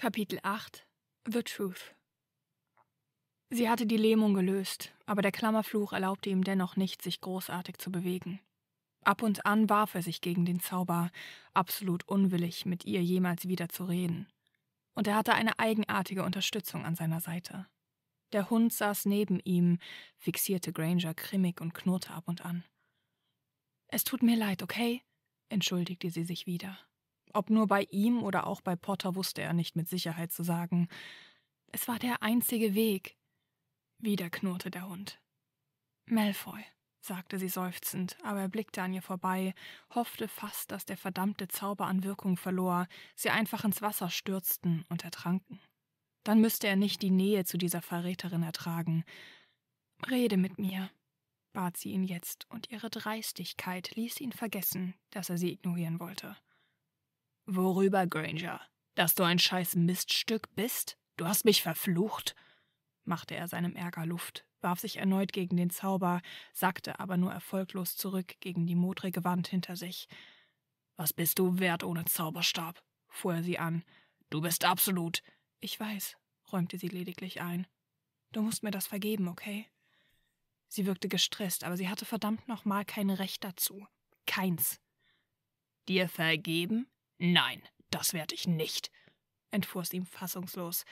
Kapitel 8 The Truth Sie hatte die Lähmung gelöst, aber der Klammerfluch erlaubte ihm dennoch nicht, sich großartig zu bewegen. Ab und an warf er sich gegen den Zauber, absolut unwillig, mit ihr jemals wieder zu reden. Und er hatte eine eigenartige Unterstützung an seiner Seite. Der Hund saß neben ihm, fixierte Granger grimmig und knurrte ab und an. Es tut mir leid, okay? entschuldigte sie sich wieder. Ob nur bei ihm oder auch bei Potter wusste er nicht mit Sicherheit zu sagen. Es war der einzige Weg. Wieder knurrte der Hund. Malfoy, sagte sie seufzend, aber er blickte an ihr vorbei, hoffte fast, dass der verdammte Zauber an Wirkung verlor, sie einfach ins Wasser stürzten und ertranken. Dann müsste er nicht die Nähe zu dieser Verräterin ertragen. Rede mit mir, bat sie ihn jetzt, und ihre Dreistigkeit ließ ihn vergessen, dass er sie ignorieren wollte. Worüber, Granger? Dass du ein scheiß Miststück bist? Du hast mich verflucht? machte er seinem Ärger Luft, warf sich erneut gegen den Zauber, sackte aber nur erfolglos zurück gegen die modrige Wand hinter sich. Was bist du wert ohne Zauberstab? fuhr er sie an. Du bist absolut. Ich weiß, räumte sie lediglich ein. Du musst mir das vergeben, okay? Sie wirkte gestresst, aber sie hatte verdammt nochmal kein Recht dazu. Keins. Dir vergeben? Nein, das werde ich nicht, entfuhr es ihm fassungslos.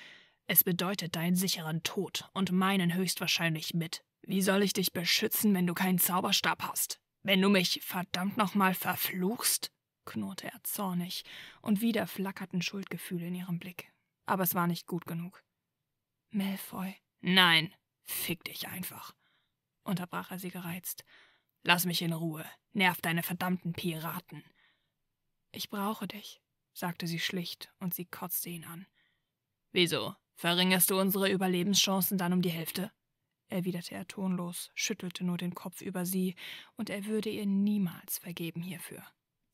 Es bedeutet deinen sicheren Tod und meinen höchstwahrscheinlich mit. Wie soll ich dich beschützen, wenn du keinen Zauberstab hast? Wenn du mich verdammt nochmal verfluchst? knurrte er zornig, und wieder flackerten Schuldgefühle in ihrem Blick. Aber es war nicht gut genug. Malfoy. Nein, fick dich einfach, unterbrach er sie gereizt. Lass mich in Ruhe. Nerv deine verdammten Piraten. Ich brauche dich, sagte sie schlicht, und sie kotzte ihn an. Wieso? Verringerst du unsere Überlebenschancen dann um die Hälfte? erwiderte er tonlos, schüttelte nur den Kopf über sie, und er würde ihr niemals vergeben hierfür.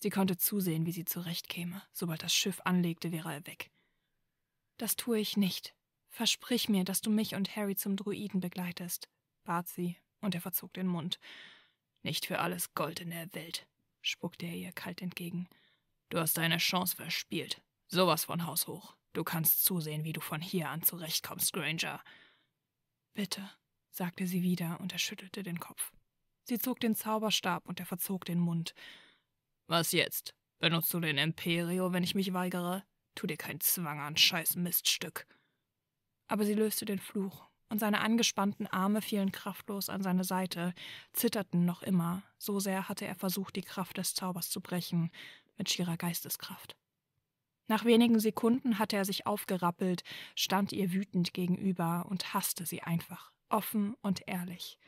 Sie konnte zusehen, wie sie zurechtkäme. Sobald das Schiff anlegte, wäre er weg. Das tue ich nicht. Versprich mir, dass du mich und Harry zum Druiden begleitest, bat sie, und er verzog den Mund. Nicht für alles Gold in der Welt, spuckte er ihr kalt entgegen. Du hast deine Chance verspielt. Sowas von Haus hoch. Du kannst zusehen, wie du von hier an zurechtkommst, Granger. Bitte, sagte sie wieder und er schüttelte den Kopf. Sie zog den Zauberstab und er verzog den Mund. Was jetzt? Benutzt du den Imperio, wenn ich mich weigere? Tu dir keinen Zwang an, scheiß Miststück. Aber sie löste den Fluch, und seine angespannten Arme fielen kraftlos an seine Seite, zitterten noch immer, so sehr hatte er versucht, die Kraft des Zaubers zu brechen, mit schierer Geisteskraft. Nach wenigen Sekunden hatte er sich aufgerappelt, stand ihr wütend gegenüber und hasste sie einfach, offen und ehrlich.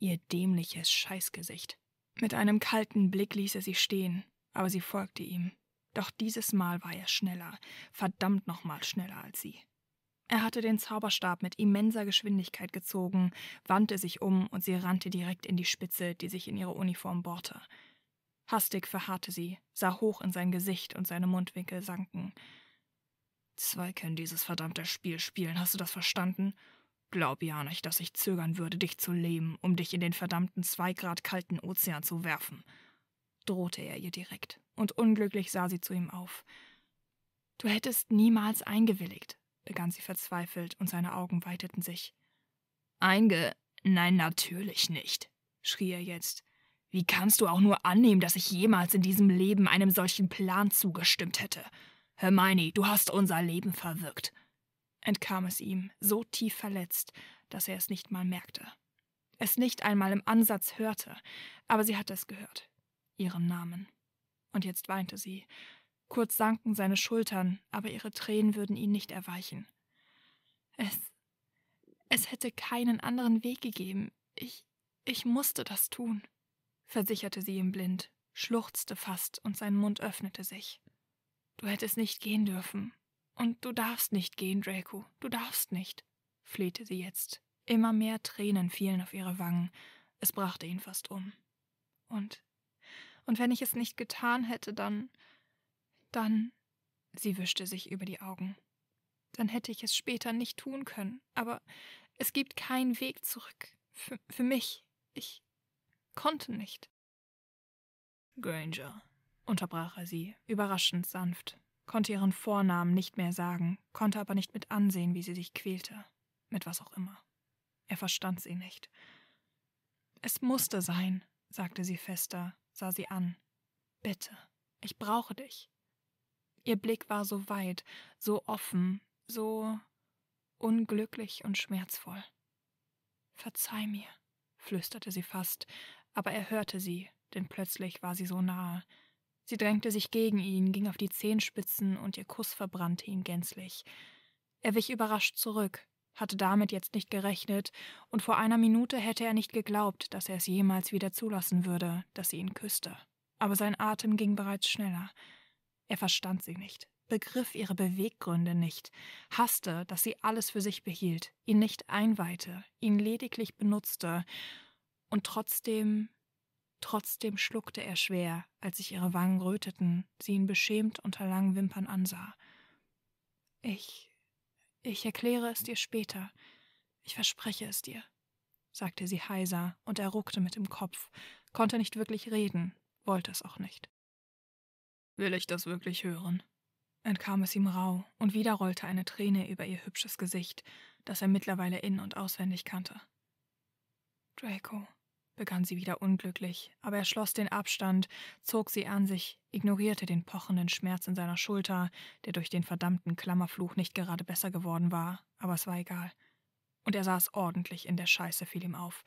Ihr dämliches Scheißgesicht. Mit einem kalten Blick ließ er sie stehen, aber sie folgte ihm. Doch dieses Mal war er schneller, verdammt nochmal schneller als sie. Er hatte den Zauberstab mit immenser Geschwindigkeit gezogen, wandte sich um und sie rannte direkt in die Spitze, die sich in ihre Uniform bohrte. Hastig verharrte sie, sah hoch in sein Gesicht und seine Mundwinkel sanken. Zwei können dieses verdammte Spiel spielen, hast du das verstanden? Glaub ja nicht, dass ich zögern würde, dich zu leben, um dich in den verdammten zwei Grad kalten Ozean zu werfen, drohte er ihr direkt, und unglücklich sah sie zu ihm auf. Du hättest niemals eingewilligt, begann sie verzweifelt, und seine Augen weiteten sich. Einge. Nein, natürlich nicht, schrie er jetzt. Wie kannst du auch nur annehmen, dass ich jemals in diesem Leben einem solchen Plan zugestimmt hätte? Hermione, du hast unser Leben verwirkt. Entkam es ihm, so tief verletzt, dass er es nicht mal merkte. Es nicht einmal im Ansatz hörte, aber sie hatte es gehört. Ihren Namen. Und jetzt weinte sie. Kurz sanken seine Schultern, aber ihre Tränen würden ihn nicht erweichen. Es. Es hätte keinen anderen Weg gegeben. Ich. Ich musste das tun versicherte sie ihm blind, schluchzte fast und sein Mund öffnete sich. Du hättest nicht gehen dürfen. Und du darfst nicht gehen, Draco, du darfst nicht, flehte sie jetzt. Immer mehr Tränen fielen auf ihre Wangen, es brachte ihn fast um. Und und wenn ich es nicht getan hätte, dann dann sie wischte sich über die Augen. Dann hätte ich es später nicht tun können, aber es gibt keinen Weg zurück für, für mich. Ich konnte nicht. Granger, unterbrach er sie, überraschend sanft, konnte ihren Vornamen nicht mehr sagen, konnte aber nicht mit ansehen, wie sie sich quälte, mit was auch immer. Er verstand sie nicht. Es musste sein, sagte sie fester, sah sie an. Bitte, ich brauche dich. Ihr Blick war so weit, so offen, so unglücklich und schmerzvoll. Verzeih mir, flüsterte sie fast, aber er hörte sie, denn plötzlich war sie so nahe. Sie drängte sich gegen ihn, ging auf die Zehenspitzen und ihr Kuss verbrannte ihn gänzlich. Er wich überrascht zurück, hatte damit jetzt nicht gerechnet, und vor einer Minute hätte er nicht geglaubt, dass er es jemals wieder zulassen würde, dass sie ihn küsste. Aber sein Atem ging bereits schneller. Er verstand sie nicht, begriff ihre Beweggründe nicht, hasste, dass sie alles für sich behielt, ihn nicht einweihte, ihn lediglich benutzte, und trotzdem, trotzdem schluckte er schwer, als sich ihre Wangen röteten, sie ihn beschämt unter langen Wimpern ansah. Ich, ich erkläre es dir später. Ich verspreche es dir, sagte sie heiser, und er ruckte mit dem Kopf, konnte nicht wirklich reden, wollte es auch nicht. Will ich das wirklich hören? entkam es ihm rau, und wieder rollte eine Träne über ihr hübsches Gesicht, das er mittlerweile in und auswendig kannte. Draco, begann sie wieder unglücklich, aber er schloss den Abstand, zog sie an sich, ignorierte den pochenden Schmerz in seiner Schulter, der durch den verdammten Klammerfluch nicht gerade besser geworden war, aber es war egal. Und er saß ordentlich in der Scheiße, fiel ihm auf.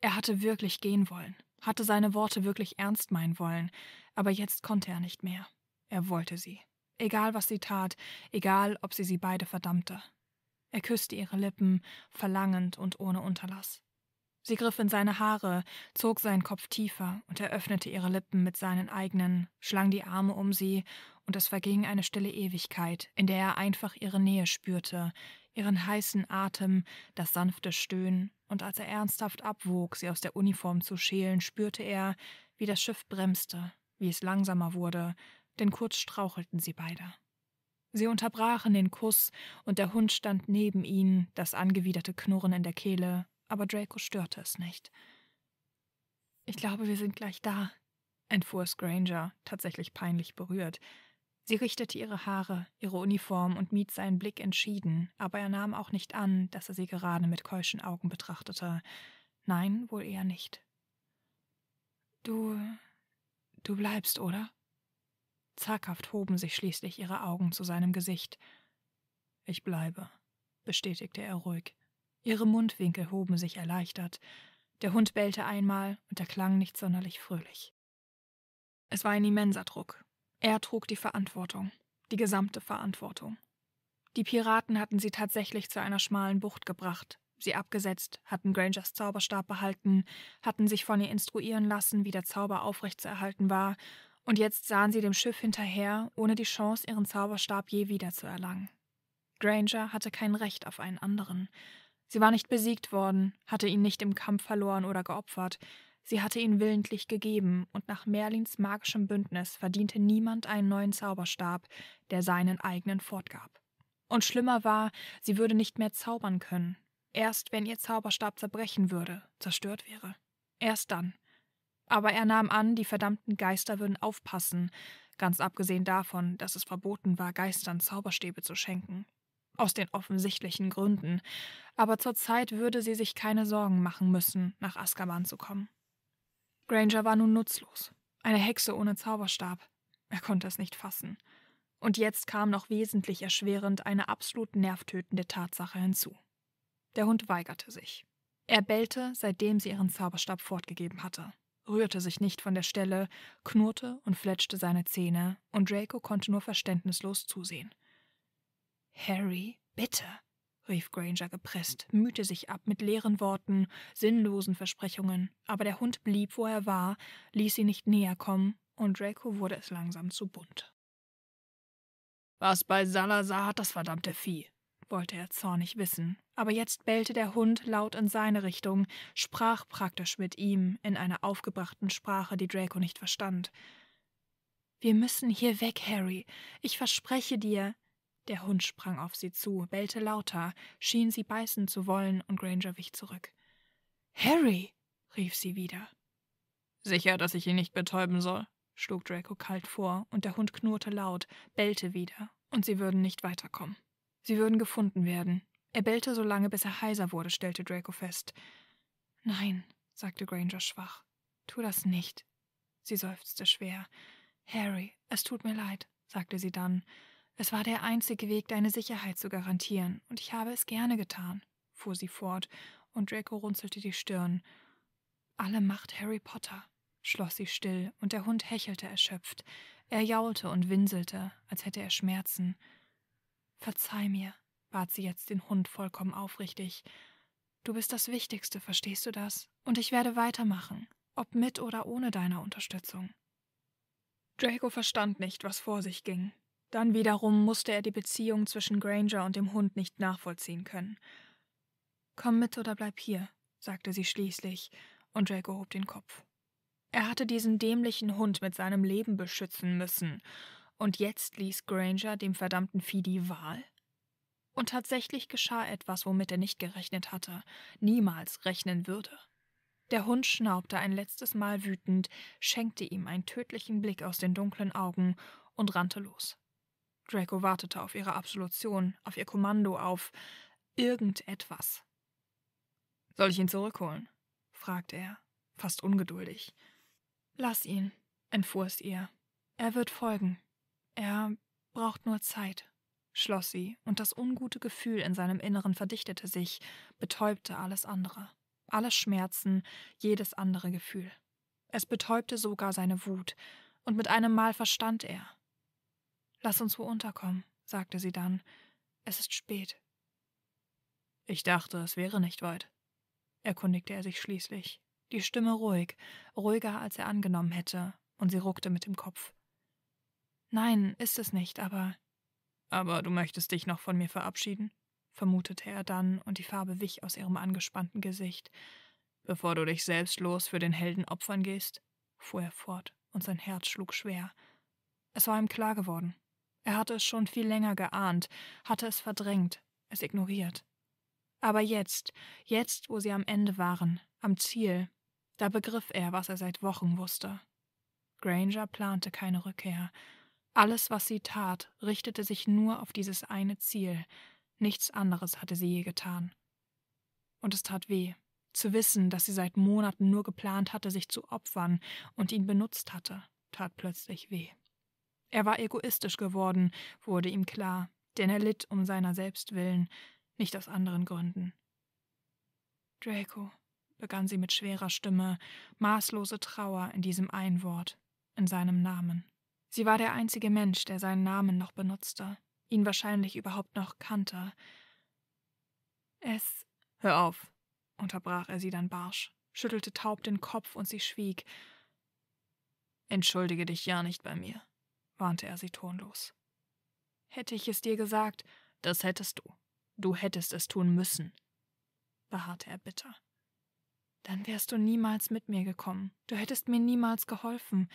Er hatte wirklich gehen wollen, hatte seine Worte wirklich ernst meinen wollen, aber jetzt konnte er nicht mehr. Er wollte sie. Egal, was sie tat, egal, ob sie sie beide verdammte. Er küsste ihre Lippen, verlangend und ohne Unterlass. Sie griff in seine Haare, zog seinen Kopf tiefer und eröffnete ihre Lippen mit seinen eigenen, schlang die Arme um sie, und es verging eine stille Ewigkeit, in der er einfach ihre Nähe spürte, ihren heißen Atem, das sanfte Stöhnen, und als er ernsthaft abwog, sie aus der Uniform zu schälen, spürte er, wie das Schiff bremste, wie es langsamer wurde, denn kurz strauchelten sie beide. Sie unterbrachen den Kuss, und der Hund stand neben ihnen, das angewiderte Knurren in der Kehle, aber Draco störte es nicht. Ich glaube, wir sind gleich da, entfuhr Granger, tatsächlich peinlich berührt. Sie richtete ihre Haare, ihre Uniform und mied seinen Blick entschieden, aber er nahm auch nicht an, dass er sie gerade mit keuschen Augen betrachtete. Nein, wohl eher nicht. Du. du bleibst, oder? Zaghaft hoben sich schließlich ihre Augen zu seinem Gesicht. Ich bleibe, bestätigte er ruhig. Ihre Mundwinkel hoben sich erleichtert. Der Hund bellte einmal und er klang nicht sonderlich fröhlich. Es war ein immenser Druck. Er trug die Verantwortung, die gesamte Verantwortung. Die Piraten hatten sie tatsächlich zu einer schmalen Bucht gebracht, sie abgesetzt, hatten Grangers Zauberstab behalten, hatten sich von ihr instruieren lassen, wie der Zauber aufrechtzuerhalten war, und jetzt sahen sie dem Schiff hinterher, ohne die Chance, ihren Zauberstab je wieder zu erlangen. Granger hatte kein Recht auf einen anderen, Sie war nicht besiegt worden, hatte ihn nicht im Kampf verloren oder geopfert, sie hatte ihn willentlich gegeben, und nach Merlins magischem Bündnis verdiente niemand einen neuen Zauberstab, der seinen eigenen fortgab. Und schlimmer war, sie würde nicht mehr zaubern können, erst wenn ihr Zauberstab zerbrechen würde, zerstört wäre. Erst dann. Aber er nahm an, die verdammten Geister würden aufpassen, ganz abgesehen davon, dass es verboten war, Geistern Zauberstäbe zu schenken. Aus den offensichtlichen Gründen. Aber zurzeit würde sie sich keine Sorgen machen müssen, nach Azkaban zu kommen. Granger war nun nutzlos. Eine Hexe ohne Zauberstab. Er konnte es nicht fassen. Und jetzt kam noch wesentlich erschwerend eine absolut nervtötende Tatsache hinzu. Der Hund weigerte sich. Er bellte, seitdem sie ihren Zauberstab fortgegeben hatte, rührte sich nicht von der Stelle, knurrte und fletschte seine Zähne, und Draco konnte nur verständnislos zusehen. Harry, bitte, rief Granger gepresst, mühte sich ab mit leeren Worten, sinnlosen Versprechungen, aber der Hund blieb, wo er war, ließ sie nicht näher kommen, und Draco wurde es langsam zu bunt. Was bei Salazar hat das verdammte Vieh? wollte er zornig wissen, aber jetzt bellte der Hund laut in seine Richtung, sprach praktisch mit ihm in einer aufgebrachten Sprache, die Draco nicht verstand. Wir müssen hier weg, Harry. Ich verspreche dir, der Hund sprang auf sie zu, bellte lauter, schien sie beißen zu wollen, und Granger wich zurück. Harry, rief sie wieder. Sicher, dass ich ihn nicht betäuben soll, schlug Draco kalt vor, und der Hund knurrte laut, bellte wieder, und sie würden nicht weiterkommen. Sie würden gefunden werden. Er bellte so lange, bis er heiser wurde, stellte Draco fest. Nein, sagte Granger schwach. Tu das nicht. Sie seufzte schwer. Harry, es tut mir leid, sagte sie dann. Es war der einzige Weg, deine Sicherheit zu garantieren, und ich habe es gerne getan, fuhr sie fort, und Draco runzelte die Stirn. Alle Macht Harry Potter, schloss sie still, und der Hund hechelte erschöpft. Er jaulte und winselte, als hätte er Schmerzen. Verzeih mir, bat sie jetzt den Hund vollkommen aufrichtig. Du bist das Wichtigste, verstehst du das? Und ich werde weitermachen, ob mit oder ohne deiner Unterstützung. Draco verstand nicht, was vor sich ging. Dann wiederum musste er die Beziehung zwischen Granger und dem Hund nicht nachvollziehen können. Komm mit oder bleib hier, sagte sie schließlich, und Draco hob den Kopf. Er hatte diesen dämlichen Hund mit seinem Leben beschützen müssen, und jetzt ließ Granger dem verdammten Vieh die Wahl? Und tatsächlich geschah etwas, womit er nicht gerechnet hatte, niemals rechnen würde. Der Hund schnaubte ein letztes Mal wütend, schenkte ihm einen tödlichen Blick aus den dunklen Augen und rannte los. Draco wartete auf ihre Absolution, auf ihr Kommando, auf irgendetwas. Soll ich ihn zurückholen? fragte er, fast ungeduldig. Lass ihn, entfuhr es ihr. Er wird folgen. Er braucht nur Zeit, schloss sie, und das ungute Gefühl in seinem Inneren verdichtete sich, betäubte alles andere, alle Schmerzen, jedes andere Gefühl. Es betäubte sogar seine Wut, und mit einem Mal verstand er. Lass uns wo unterkommen, sagte sie dann. Es ist spät. Ich dachte, es wäre nicht weit, erkundigte er sich schließlich, die Stimme ruhig, ruhiger als er angenommen hätte, und sie ruckte mit dem Kopf. Nein, ist es nicht, aber. Aber du möchtest dich noch von mir verabschieden? vermutete er dann, und die Farbe wich aus ihrem angespannten Gesicht. Bevor du dich selbstlos für den Helden opfern gehst? fuhr er fort, und sein Herz schlug schwer. Es war ihm klar geworden, er hatte es schon viel länger geahnt, hatte es verdrängt, es ignoriert. Aber jetzt, jetzt, wo sie am Ende waren, am Ziel, da begriff er, was er seit Wochen wusste. Granger plante keine Rückkehr. Alles, was sie tat, richtete sich nur auf dieses eine Ziel. Nichts anderes hatte sie je getan. Und es tat weh, zu wissen, dass sie seit Monaten nur geplant hatte, sich zu opfern und ihn benutzt hatte, tat plötzlich weh. Er war egoistisch geworden, wurde ihm klar, denn er litt um seiner selbst willen, nicht aus anderen Gründen. Draco, begann sie mit schwerer Stimme, maßlose Trauer in diesem einen Wort, in seinem Namen. Sie war der einzige Mensch, der seinen Namen noch benutzte, ihn wahrscheinlich überhaupt noch kannte. Es. Hör auf, unterbrach er sie dann barsch, schüttelte taub den Kopf und sie schwieg. Entschuldige dich ja nicht bei mir warnte er sie tonlos. Hätte ich es dir gesagt, das hättest du. Du hättest es tun müssen, beharrte er bitter. Dann wärst du niemals mit mir gekommen, du hättest mir niemals geholfen,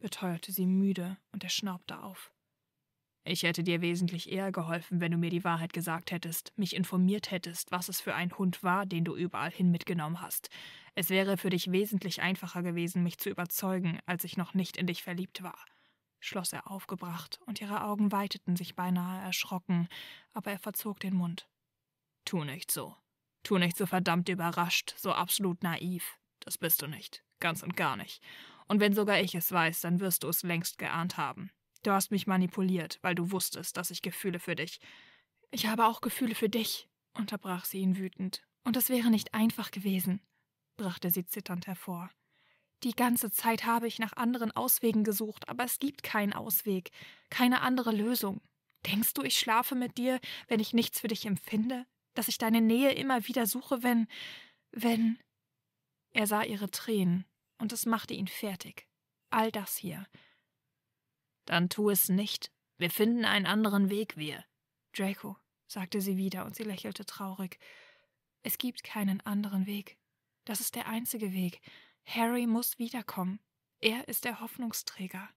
beteuerte sie müde, und er schnaubte auf. Ich hätte dir wesentlich eher geholfen, wenn du mir die Wahrheit gesagt hättest, mich informiert hättest, was es für ein Hund war, den du überall hin mitgenommen hast. Es wäre für dich wesentlich einfacher gewesen, mich zu überzeugen, als ich noch nicht in dich verliebt war schloss er aufgebracht, und ihre Augen weiteten sich beinahe erschrocken, aber er verzog den Mund. Tu nicht so. Tu nicht so verdammt überrascht, so absolut naiv. Das bist du nicht. Ganz und gar nicht. Und wenn sogar ich es weiß, dann wirst du es längst geahnt haben. Du hast mich manipuliert, weil du wusstest, dass ich Gefühle für dich. Ich habe auch Gefühle für dich, unterbrach sie ihn wütend. Und das wäre nicht einfach gewesen, brachte sie zitternd hervor. Die ganze Zeit habe ich nach anderen Auswegen gesucht, aber es gibt keinen Ausweg, keine andere Lösung. Denkst du, ich schlafe mit dir, wenn ich nichts für dich empfinde? Dass ich deine Nähe immer wieder suche, wenn. wenn. Er sah ihre Tränen, und es machte ihn fertig. All das hier. Dann tu es nicht. Wir finden einen anderen Weg, wir. Draco, sagte sie wieder, und sie lächelte traurig. Es gibt keinen anderen Weg. Das ist der einzige Weg. Harry muss wiederkommen. Er ist der Hoffnungsträger.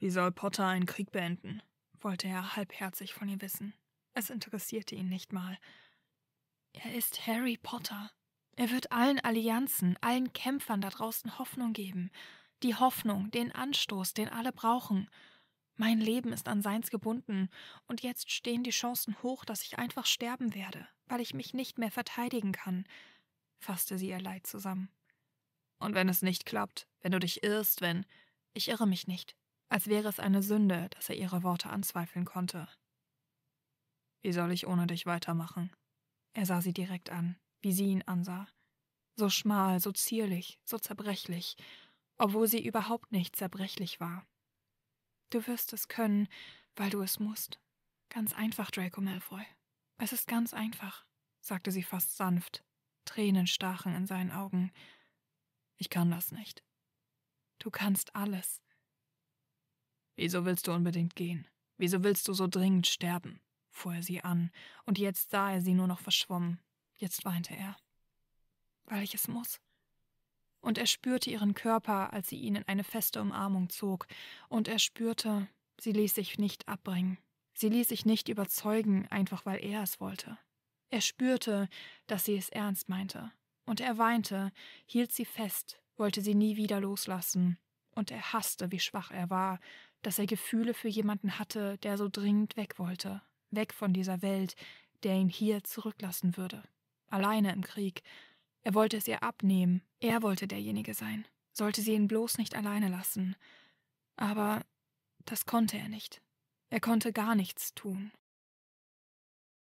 Wie soll Potter einen Krieg beenden? wollte er halbherzig von ihr wissen. Es interessierte ihn nicht mal. Er ist Harry Potter. Er wird allen Allianzen, allen Kämpfern da draußen Hoffnung geben. Die Hoffnung, den Anstoß, den alle brauchen. Mein Leben ist an seins gebunden, und jetzt stehen die Chancen hoch, dass ich einfach sterben werde, weil ich mich nicht mehr verteidigen kann, fasste sie ihr Leid zusammen. Und wenn es nicht klappt, wenn du dich irrst, wenn. Ich irre mich nicht. Als wäre es eine Sünde, dass er ihre Worte anzweifeln konnte. Wie soll ich ohne dich weitermachen? Er sah sie direkt an, wie sie ihn ansah. So schmal, so zierlich, so zerbrechlich, obwohl sie überhaupt nicht zerbrechlich war. Du wirst es können, weil du es musst. Ganz einfach, Draco Malfoy. Es ist ganz einfach, sagte sie fast sanft. Tränen stachen in seinen Augen. Ich kann das nicht. Du kannst alles. Wieso willst du unbedingt gehen? Wieso willst du so dringend sterben? fuhr er sie an, und jetzt sah er sie nur noch verschwommen. Jetzt weinte er. Weil ich es muss. Und er spürte ihren Körper, als sie ihn in eine feste Umarmung zog, und er spürte, sie ließ sich nicht abbringen. Sie ließ sich nicht überzeugen, einfach weil er es wollte. Er spürte, dass sie es ernst meinte, und er weinte, hielt sie fest, wollte sie nie wieder loslassen. Und er hasste, wie schwach er war, dass er Gefühle für jemanden hatte, der so dringend weg wollte, weg von dieser Welt, der ihn hier zurücklassen würde. Alleine im Krieg. Er wollte es ihr abnehmen, er wollte derjenige sein, sollte sie ihn bloß nicht alleine lassen. Aber das konnte er nicht. Er konnte gar nichts tun.